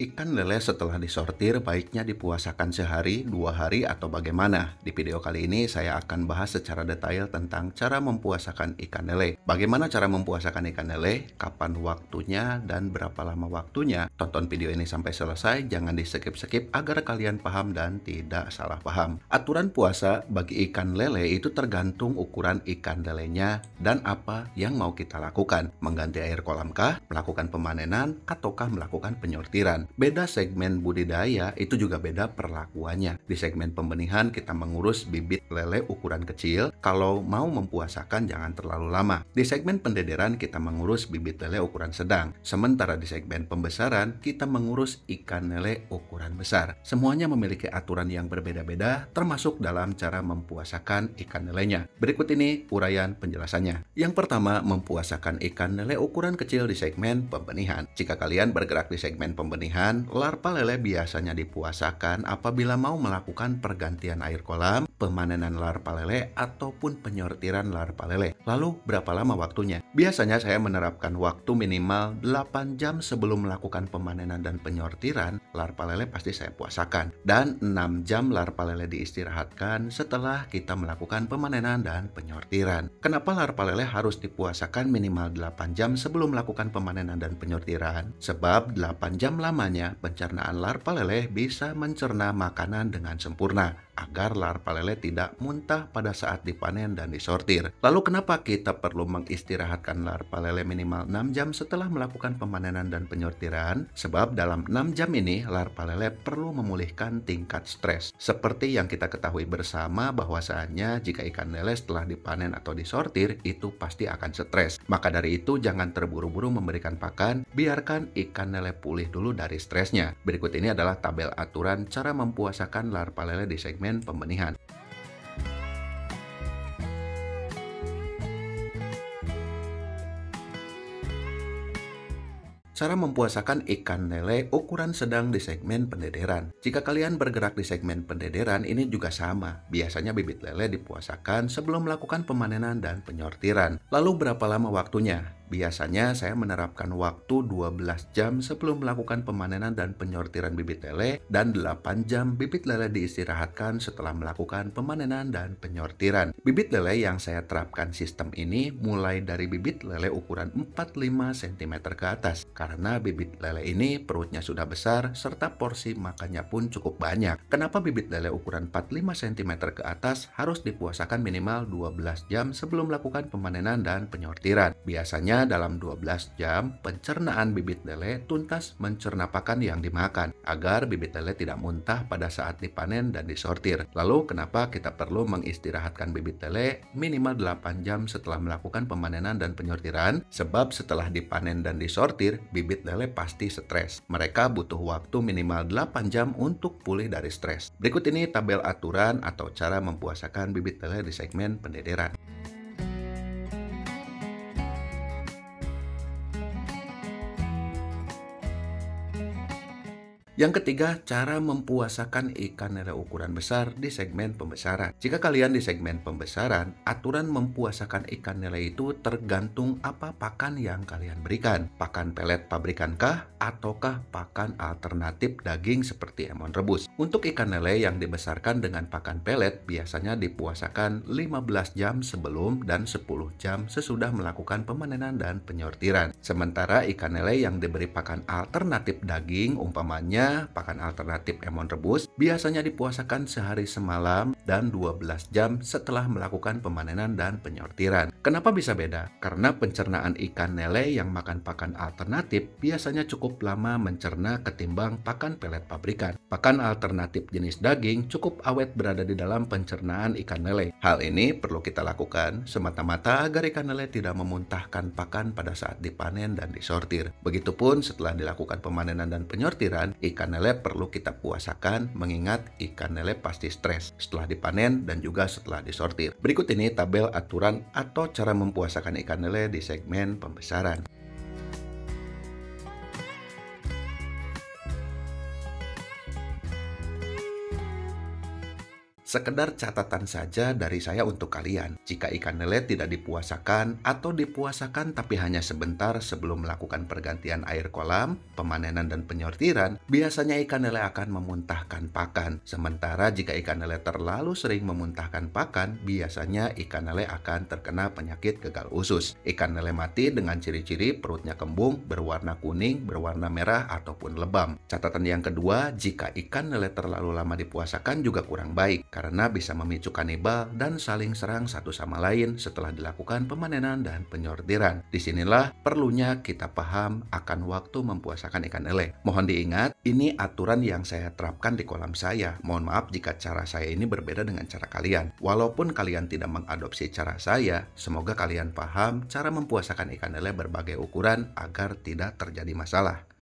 Ikan lele setelah disortir baiknya dipuasakan sehari, dua hari, atau bagaimana? Di video kali ini saya akan bahas secara detail tentang cara mempuasakan ikan lele. Bagaimana cara mempuasakan ikan lele, kapan waktunya, dan berapa lama waktunya. Tonton video ini sampai selesai, jangan di skip-skip agar kalian paham dan tidak salah paham. Aturan puasa bagi ikan lele itu tergantung ukuran ikan lelenya dan apa yang mau kita lakukan. Mengganti air kolamkah, melakukan pemanenan, ataukah melakukan penyortiran. Beda segmen budidaya itu juga beda perlakuannya. Di segmen pembenihan kita mengurus bibit lele ukuran kecil, kalau mau mempuasakan jangan terlalu lama. Di segmen pendederan kita mengurus bibit lele ukuran sedang, sementara di segmen pembesaran kita mengurus ikan lele ukuran besar. Semuanya memiliki aturan yang berbeda-beda termasuk dalam cara mempuasakan ikan lelenya. Berikut ini uraian penjelasannya. Yang pertama, mempuasakan ikan lele ukuran kecil di segmen pembenihan. Jika kalian bergerak di segmen pembenihan larpa larva lele biasanya dipuasakan apabila mau melakukan pergantian air kolam, pemanenan larva lele, ataupun penyortiran larva lele. Lalu, berapa lama waktunya? Biasanya saya menerapkan waktu minimal 8 jam sebelum melakukan pemanenan dan penyortiran, larva lele pasti saya puasakan. Dan 6 jam larva lele diistirahatkan setelah kita melakukan pemanenan dan penyortiran. Kenapa larva lele harus dipuasakan minimal 8 jam sebelum melakukan pemanenan dan penyortiran? Sebab 8 jam lama Karenanya, pencernaan larva lele bisa mencerna makanan dengan sempurna agar larva lele tidak muntah pada saat dipanen dan disortir. Lalu kenapa kita perlu mengistirahatkan larva lele minimal 6 jam setelah melakukan pemanenan dan penyortiran? Sebab dalam 6 jam ini larva lele perlu memulihkan tingkat stres. Seperti yang kita ketahui bersama bahwasannya jika ikan lele setelah dipanen atau disortir itu pasti akan stres. Maka dari itu jangan terburu-buru memberikan pakan, biarkan ikan lele pulih dulu dari stresnya. Berikut ini adalah tabel aturan cara mempuasakan larva lele di segmen pembenihan. cara mempuasakan ikan lele ukuran sedang di segmen pendederan. Jika kalian bergerak di segmen pendederan, ini juga sama. Biasanya bibit lele dipuasakan sebelum melakukan pemanenan dan penyortiran. Lalu berapa lama waktunya? Biasanya saya menerapkan waktu 12 jam sebelum melakukan pemanenan dan penyortiran bibit lele dan 8 jam bibit lele diistirahatkan setelah melakukan pemanenan dan penyortiran. Bibit lele yang saya terapkan sistem ini mulai dari bibit lele ukuran 45 cm ke atas karena bibit lele ini perutnya sudah besar serta porsi makannya pun cukup banyak. Kenapa bibit lele ukuran 45 cm ke atas harus dipuasakan minimal 12 jam sebelum melakukan pemanenan dan penyortiran? Biasanya dalam 12 jam pencernaan bibit lele tuntas mencerna pakan yang dimakan agar bibit lele tidak muntah pada saat dipanen dan disortir. Lalu kenapa kita perlu mengistirahatkan bibit lele minimal 8 jam setelah melakukan pemanenan dan penyortiran? Sebab setelah dipanen dan disortir, bibit lele pasti stres. Mereka butuh waktu minimal 8 jam untuk pulih dari stres. Berikut ini tabel aturan atau cara mempuasakan bibit lele di segmen pendederan. Yang ketiga, cara mempuasakan ikan nila ukuran besar di segmen pembesaran. Jika kalian di segmen pembesaran, aturan mempuasakan ikan nila itu tergantung apa pakan yang kalian berikan. Pakan pelet pabrikan kah? ataukah pakan alternatif daging seperti emon rebus. Untuk ikan lele yang dibesarkan dengan pakan pelet biasanya dipuasakan 15 jam sebelum dan 10 jam sesudah melakukan pemanenan dan penyortiran. Sementara ikan lele yang diberi pakan alternatif daging umpamanya pakan alternatif emon rebus biasanya dipuasakan sehari semalam dan 12 jam setelah melakukan pemanenan dan penyortiran. Kenapa bisa beda? Karena pencernaan ikan lele yang makan pakan alternatif biasanya cukup lama mencerna ketimbang pakan pelet pabrikan. Pakan alternatif jenis daging cukup awet berada di dalam pencernaan ikan lele. Hal ini perlu kita lakukan semata-mata agar ikan lele tidak memuntahkan pakan pada saat dipanen dan disortir. Begitupun setelah dilakukan pemanenan dan penyortiran, ikan ikan lele perlu kita puasakan mengingat ikan lele pasti stres setelah dipanen dan juga setelah disortir. Berikut ini tabel aturan atau cara mempuasakan ikan lele di segmen pembesaran. Sekedar catatan saja dari saya untuk kalian, jika ikan lele tidak dipuasakan atau dipuasakan tapi hanya sebentar sebelum melakukan pergantian air kolam, pemanenan dan penyortiran, biasanya ikan lele akan memuntahkan pakan. Sementara jika ikan lele terlalu sering memuntahkan pakan, biasanya ikan lele akan terkena penyakit gagal usus. Ikan lele mati dengan ciri-ciri perutnya kembung, berwarna kuning, berwarna merah, ataupun lebam. Catatan yang kedua, jika ikan lele terlalu lama dipuasakan juga kurang baik karena bisa memicu kanibal dan saling serang satu sama lain setelah dilakukan pemanenan dan penyortiran. Disinilah perlunya kita paham akan waktu mempuasakan ikan lele. Mohon diingat, ini aturan yang saya terapkan di kolam saya. Mohon maaf jika cara saya ini berbeda dengan cara kalian. Walaupun kalian tidak mengadopsi cara saya, semoga kalian paham cara mempuasakan ikan lele berbagai ukuran agar tidak terjadi masalah.